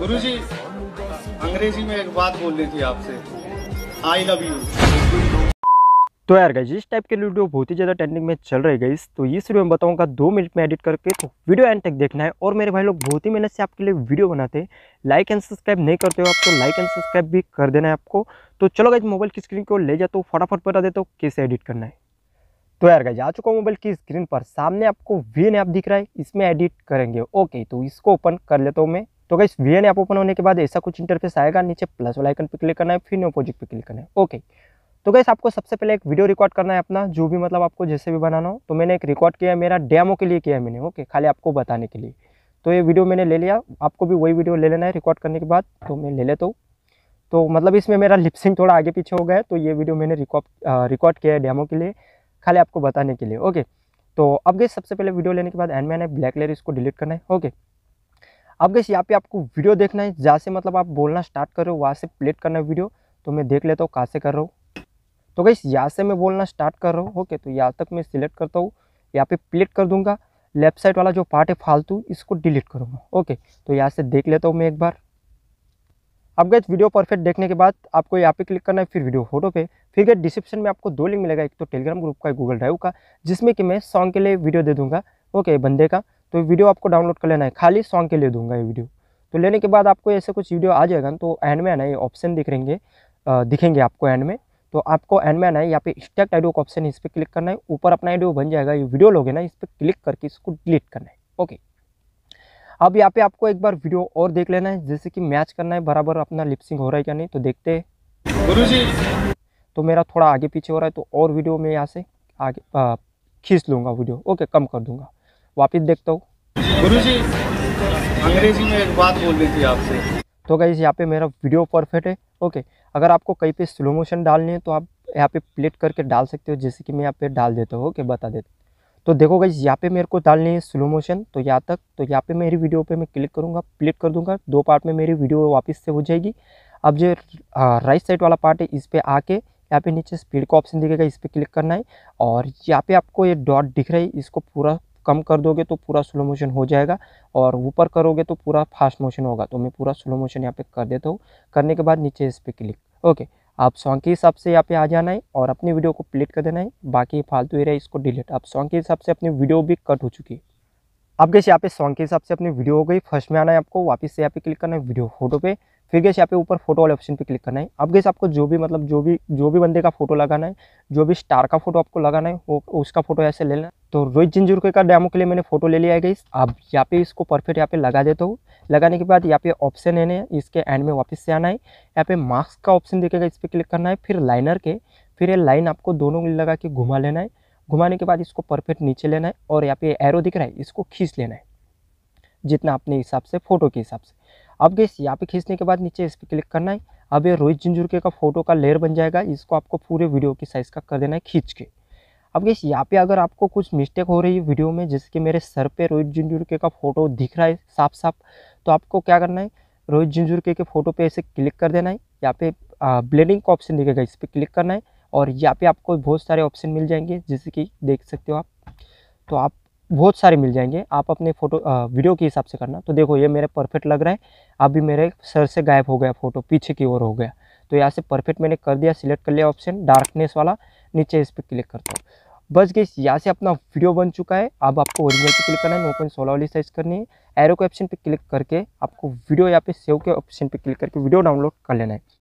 गुरु जी अंग्रेजी में एक बात बोलनी थी आपसे आई लव यू तो यार गई इस टाइप के वीडियो बहुत ही ज़्यादा ट्रेंडिंग में चल रही गई तो इस वीडियो में बताऊंगा दो मिनट में एडिट करके तो वीडियो एंड तक देखना है और मेरे भाई लोग बहुत ही मेहनत से आपके लिए वीडियो बनाते हैं लाइक एंड सब्सक्राइब नहीं करते हो आप तो लाइक एंड सब्सक्राइब भी कर देना है आपको तो चलो गई मोबाइल की स्क्रीन को ले जाते हो फटाफट बता देते हो कैसे एडिट करना है तो यार गई आ चुका मोबाइल की स्क्रीन पर सामने आपको वी एन दिख रहा है इसमें एडिट करेंगे ओके तो इसको ओपन कर लेता हूँ मैं तो guys we an app open होने के बाद ऐसा कुछ इंटरफेस आएगा नीचे प्लस वाला आइकन पे क्लिक करना है फिर नो प्रोजेक्ट पे क्लिक करना है ओके तो गैस आपको सबसे पहले एक वीडियो रिकॉर्ड करना है अपना जो भी मतलब आपको जैसे भी बनाना हो तो मैंने एक रिकॉर्ड किया है मेरा डेमो के लिए किया है मैंने ओके खाली आपको बताने के लिए तो ये वीडियो मैंने ले लिया आपको भी वही वीडियो ले लेना है रिकॉर्ड करने के बाद तो मैं ले लेता हूँ तो मतलब इसमें मेरा लिपसिंग थोड़ा आगे पीछे हो गया है तो ये वीडियो मैंने रिकॉर्ड रिकॉर्ड किया है डेमो के लिए खाली आपको बताने के लिए ओके तो अब गए सबसे पहले वीडियो लेने के बाद एंड मैंने ब्लैक लेयर इसको डिलीट करना है ओके अब गैस यहाँ पे आपको वीडियो देखना है जहाँ से मतलब आप बोलना स्टार्ट कर रहे हो वहाँ से प्लेट करना वीडियो तो मैं देख लेता हूँ कहाँ से कर रहा हूँ तो गैस यहाँ से मैं बोलना स्टार्ट कर रहा हूँ ओके तो यहाँ तक मैं सिलेक्ट करता हूँ यहाँ पे प्लेट कर दूंगा लेफ्ट साइड वाला जो पार्ट है फालतू इसको डिलीट करूँगा ओके तो यहाँ से देख लेता हूँ मैं एक बार अब गए वीडियो परफेक्ट देखने के बाद आपको यहाँ पे क्लिक करना है फिर वीडियो फोटो पे फिर गए डिस्क्रिप्शन में आपको दो लिंक मिलेगा एक तो टेलीग्राम ग्रुप का गूगल ड्राइव का जिसमें कि मैं सॉन्ग के लिए वीडियो दे दूँगा ओके बंदे का तो वीडियो आपको डाउनलोड कर लेना है खाली सॉन्ग के लिए दूंगा ये वीडियो तो लेने के बाद आपको ऐसे कुछ वीडियो आ जाएगा तो एंड में आना ये ऑप्शन दिख रहेंगे दिखेंगे आपको एंड में तो आपको एंड में आना है यहाँ पे स्टैक्ट आइडियो का ऑप्शन इस पर क्लिक करना है ऊपर अपना आइडियो बन जाएगा ये वीडियो लोगे ना इस पर क्लिक करके इसको डिलीट करना है ओके अब यहाँ पे आपको एक बार वीडियो और देख लेना है जैसे कि मैच करना है बराबर अपना लिपसिंग हो रहा है क्या नहीं तो देखते हैं तो मेरा थोड़ा आगे पीछे हो रहा है तो और वीडियो में यहाँ से आगे खींच लूँगा वीडियो ओके कम कर दूँगा वापिस देखता हूँ गुरु जी अंग्रेजी में एक बात बोल रही थी आपसे तो गई यहाँ पे मेरा वीडियो परफेक्ट है ओके अगर आपको कहीं पे स्लो मोशन डालने हैं तो आप यहाँ पे प्लेट करके डाल सकते हो जैसे कि मैं यहाँ पे डाल देता हूँ ओके बता देता तो देखो गई यहाँ पे मेरे को डालनी है स्लो मोशन तो यहाँ तक तो यहाँ पे मेरी वीडियो पे मैं क्लिक करूँगा प्लेट कर दूँगा दो पार्ट में मेरी वीडियो वापस से हो जाएगी अब जो राइट साइड वाला पार्ट है इस पर आके यहाँ पे नीचे स्पीड का ऑप्शन दिखेगा इस पर क्लिक करना है और यहाँ पे आपको ये डॉट दिख रहा है इसको पूरा कम कर दोगे तो पूरा स्लो मोशन हो जाएगा और ऊपर करोगे तो पूरा फास्ट मोशन होगा तो मैं पूरा स्लो मोशन यहाँ पे कर देता हूँ करने के बाद नीचे इस पर क्लिक ओके आप सॉन्ग के हिसाब से यहाँ पे आ जाना है और अपनी वीडियो को प्लेट कर देना है बाकी फालतू एरिया इसको डिलीट आप सॉन्ग के हिसाब से अपनी वीडियो भी कट हो चुकी है अब गैस यहाँ पे सॉन्ग के हिसाब से अपनी वीडियो हो गई फर्स्ट में आना है आपको वापस से यहाँ पे क्लिक करना है वीडियो फोटो पे फिर गैस यहाँ पे ऊपर फोटो वाले ऑप्शन पे क्लिक करना है अब गैस आपको जो भी मतलब जो भी जो भी बंदे का फोटो लगाना है जो भी स्टार का फोटो आपको लगाना है वो उसका फोटो ऐसे लेना है तो रोहित जिंजुरकर का डैमो के लिए मैंने फोटो ले लिया है इस अब यहाँ पे इसको परफेक्ट यहाँ पे लगा देता हूँ लगाने के बाद यहाँ पे ऑप्शन है ना इसके एंड में वापस से आना है यहाँ पे मास्क का ऑप्शन देखेगा इस पर क्लिक करना है फिर लाइनर के फिर ये लाइन आपको दोनों लगा के घुमा लेना है घुमाने के बाद इसको परफेक्ट नीचे लेना है और यहाँ पे एरो दिख रहा है इसको खींच लेना है जितना अपने हिसाब से फ़ोटो के हिसाब से अब गैस यहाँ पे खींचने के बाद नीचे इस पर क्लिक करना है अब ये रोहित जिंजुरके का फोटो का लेयर बन जाएगा इसको आपको पूरे वीडियो की साइज़ का कर देना है खींच के अब गैस यहाँ पे अगर आपको कुछ मिस्टेक हो रही है वीडियो में जैसे कि मेरे सर पे रोहित झुंझुरके का फ़ोटो दिख रहा है साफ साफ तो आपको क्या करना है रोहित झुंझुरके के फ़ोटो पे ऐसे क्लिक कर देना है यहाँ पे ब्लेंडिंग का ऑप्शन दिखेगा इस पर क्लिक करना है और यहाँ पे आपको बहुत सारे ऑप्शन मिल जाएंगे जैसे कि देख सकते हो आप तो आप बहुत सारे मिल जाएंगे आप अपने फ़ोटो वीडियो के हिसाब से करना तो देखो ये मेरा परफेक्ट लग रहा है अभी मेरे सर से गायब हो गया फ़ोटो पीछे की ओर हो गया तो यहाँ से परफेक्ट मैंने कर दिया सिलेक्ट कर लिया ऑप्शन डार्कनेस वाला नीचे इस पर क्लिक करता हूँ बस गई यहाँ से अपना वीडियो बन चुका है अब आपको ओरिजिनल पे क्लिक करना है नो पॉइंट सोलह वाली साइज करनी है एरो के ऑप्शन पे क्लिक करके आपको वीडियो यहाँ पे सेव के ऑप्शन पे क्लिक करके वीडियो डाउनलोड कर लेना है